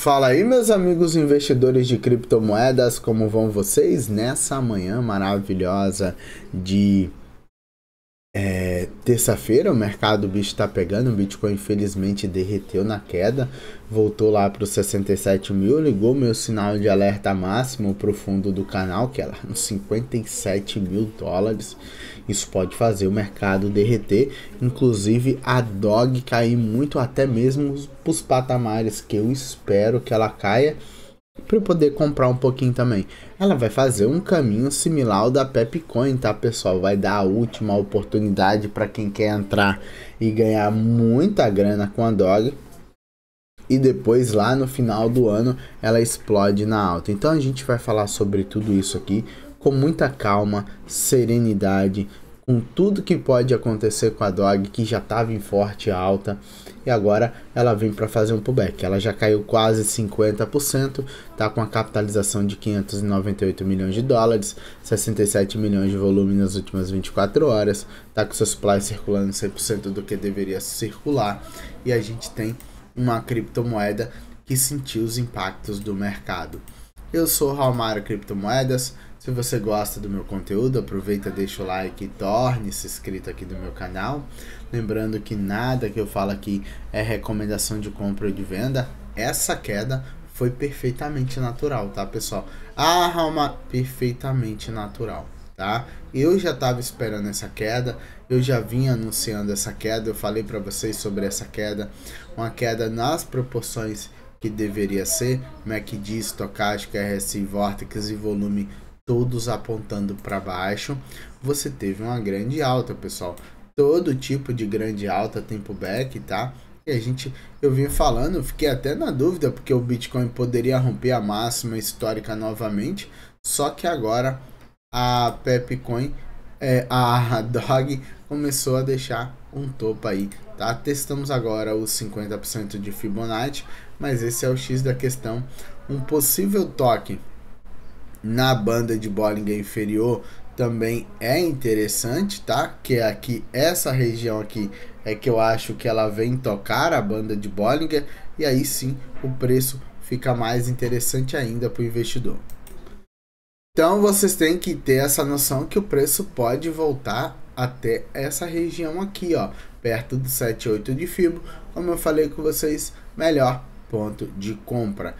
Fala aí, meus amigos investidores de criptomoedas, como vão vocês nessa manhã maravilhosa de é, terça-feira o mercado do bicho está pegando, o Bitcoin infelizmente derreteu na queda, voltou lá para os 67 mil, ligou meu sinal de alerta máximo para o fundo do canal, que é lá nos 57 mil dólares. Isso pode fazer o mercado derreter, inclusive a DOG cair muito, até mesmo para os patamares que eu espero que ela caia para poder comprar um pouquinho também. Ela vai fazer um caminho similar ao da Pepcoin, tá, pessoal? Vai dar a última oportunidade para quem quer entrar e ganhar muita grana com a Dog. E depois lá no final do ano ela explode na alta. Então a gente vai falar sobre tudo isso aqui com muita calma, serenidade com tudo que pode acontecer com a Dog, que já estava em forte alta e agora ela vem para fazer um pullback. Ela já caiu quase 50%, tá com a capitalização de 598 milhões de dólares, 67 milhões de volume nas últimas 24 horas, tá com seu supply circulando 100% do que deveria circular e a gente tem uma criptomoeda que sentiu os impactos do mercado. Eu sou Raulmário Criptomoedas. Se você gosta do meu conteúdo, aproveita, deixa o like e torne-se inscrito aqui do meu canal. Lembrando que nada que eu falo aqui é recomendação de compra ou de venda. Essa queda foi perfeitamente natural, tá, pessoal? Ah, Raulmário, perfeitamente natural. Tá? Eu já estava esperando essa queda, eu já vinha anunciando essa queda, eu falei para vocês sobre essa queda, uma queda nas proporções que deveria ser, MACD, estocástica, RSI, vórtices e volume todos apontando para baixo, você teve uma grande alta, pessoal. Todo tipo de grande alta tem pullback, tá? E a gente, eu vim falando, fiquei até na dúvida porque o Bitcoin poderia romper a máxima histórica novamente, só que agora a Pepcoin, é, a Dog começou a deixar um topo aí, tá? Testamos agora os 50% de Fibonacci, mas esse é o X da questão. Um possível toque na banda de Bollinger inferior também é interessante, tá? Que é aqui, essa região aqui, é que eu acho que ela vem tocar a banda de Bollinger, e aí sim o preço fica mais interessante ainda para o investidor. Então vocês têm que ter essa noção que o preço pode voltar até essa região aqui, ó, perto do 78 de fibo, como eu falei com vocês, melhor ponto de compra.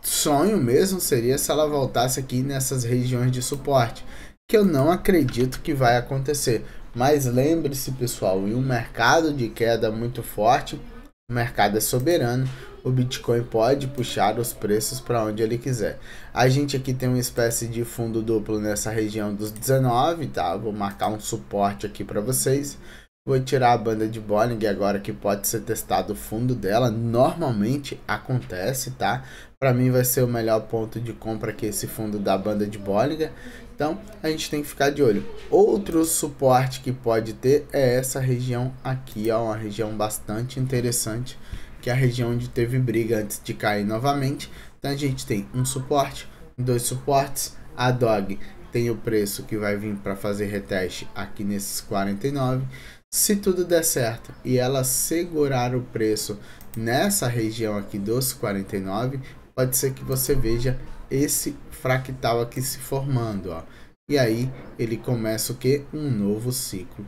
Sonho mesmo seria se ela voltasse aqui nessas regiões de suporte, que eu não acredito que vai acontecer. Mas lembre-se, pessoal, em um mercado de queda muito forte, o mercado é soberano, o Bitcoin pode puxar os preços para onde ele quiser. A gente aqui tem uma espécie de fundo duplo nessa região dos 19, tá? Vou marcar um suporte aqui para vocês. Vou tirar a banda de Bollinger agora que pode ser testado o fundo dela. Normalmente acontece, tá? Para mim vai ser o melhor ponto de compra que esse fundo da banda de Bollinger. Então a gente tem que ficar de olho. Outro suporte que pode ter é essa região aqui, ó, uma região bastante interessante que é a região onde teve briga antes de cair novamente. Então a gente tem um suporte, dois suportes, a DOG tem o preço que vai vir para fazer reteste aqui nesses 49. Se tudo der certo e ela segurar o preço nessa região aqui dos 49, pode ser que você veja esse fractal aqui se formando, ó. E aí ele começa o que? Um novo ciclo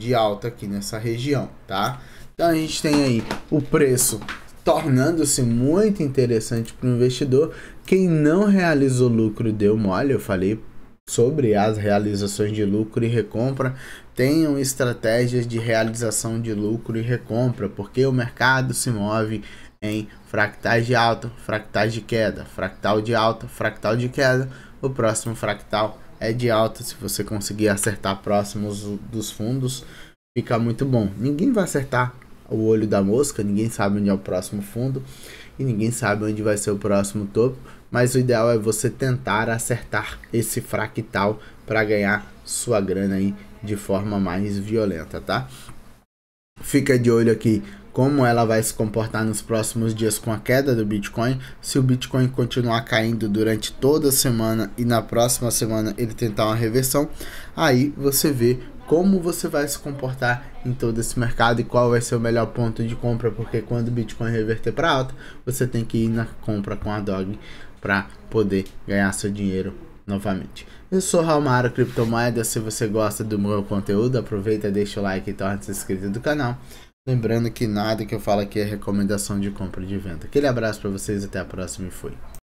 de alta aqui nessa região, tá? Então a gente tem aí o preço tornando-se muito interessante para o investidor. Quem não realizou lucro deu mole, eu falei sobre as realizações de lucro e recompra, tenham estratégias de realização de lucro e recompra, porque o mercado se move em fractais de alta, fractais de queda, fractal de alta, fractal de queda. O próximo fractal é de alta, se você conseguir acertar próximos dos fundos, fica muito bom. Ninguém vai acertar o olho da mosca, ninguém sabe onde é o próximo fundo e ninguém sabe onde vai ser o próximo topo, mas o ideal é você tentar acertar esse fractal para ganhar sua grana aí de forma mais violenta, tá? Fica de olho aqui como ela vai se comportar nos próximos dias com a queda do Bitcoin. Se o Bitcoin continuar caindo durante toda a semana e na próxima semana ele tentar uma reversão, aí você vê como você vai se comportar em todo esse mercado e qual vai ser o melhor ponto de compra, porque quando o Bitcoin reverter para alta, você tem que ir na compra com a Dog para poder ganhar seu dinheiro novamente. Eu sou Raumaro Criptomoeda, se você gosta do meu conteúdo, aproveita, deixa o like e torna se inscrito do canal. Lembrando que nada que eu falo aqui é recomendação de compra e de venda. Aquele abraço para vocês, até a próxima e fui.